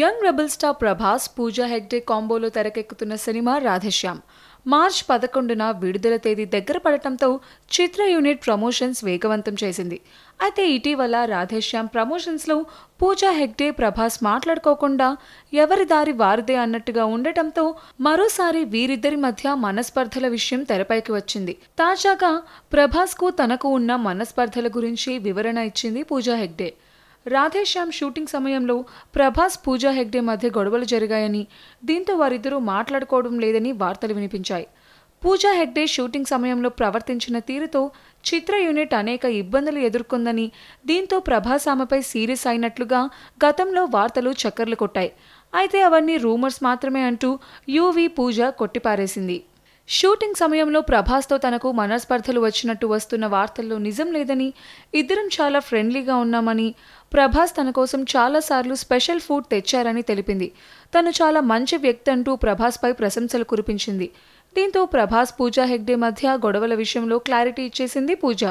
young rebel star Prabhas Pooja Hegde కాంబోలో తెరకెక్కుతున్న సినిమా రాధశ్యామ్ మార్చ్ పదకొండున విడుదల తేదీ దగ్గర పడటంతో చిత్ర యూనిట్ ప్రమోషన్స్ వేగవంతం చేసింది అయితే ఇటీవల రాధేశ్యామ్ ప్రమోషన్స్లో పూజా హెగ్డే ప్రభాస్ మాట్లాడుకోకుండా ఎవరి దారి వారిదే అన్నట్టుగా ఉండటంతో మరోసారి వీరిద్దరి మధ్య మనస్పర్ధల విషయం తెరపైకి వచ్చింది తాజాగా ప్రభాస్కు తనకు ఉన్న మనస్పర్ధల గురించి వివరణ ఇచ్చింది పూజా హెగ్డే రాధేశ్యామ్ షూటింగ్ సమయంలో ప్రభాస్ పూజా హెగ్డే మధ్య గొడవలు జరిగాయని దీంతో వారిద్దరూ మాట్లాడుకోవడం లేదని వార్తలు వినిపించాయి పూజా హెగ్డే షూటింగ్ సమయంలో ప్రవర్తించిన తీరుతో చిత్ర యూనిట్ అనేక ఇబ్బందులు ఎదుర్కొందని దీంతో ప్రభాస్ ఆమెపై సీరియస్ అయినట్లుగా గతంలో వార్తలు చక్కర్లు కొట్టాయి అయితే అవన్నీ రూమర్స్ మాత్రమే అంటూ యూవి పూజ కొట్టిపారేసింది షూటింగ్ సమయంలో ప్రభాస్తో తనకు మనస్పర్ధలు వచ్చినట్టు వస్తున్న వార్తల్లో నిజం లేదని ఇద్దరం చాలా ఫ్రెండ్లీగా ఉన్నామని ప్రభాస్ తన కోసం చాలాసార్లు స్పెషల్ ఫుడ్ తెచ్చారని తెలిపింది తను చాలా మంచి వ్యక్తి అంటూ ప్రభాస్పై ప్రశంసలు కురిపించింది దీంతో ప్రభాస్ పూజా హెగ్డే మధ్య గొడవల విషయంలో క్లారిటీ ఇచ్చేసింది పూజ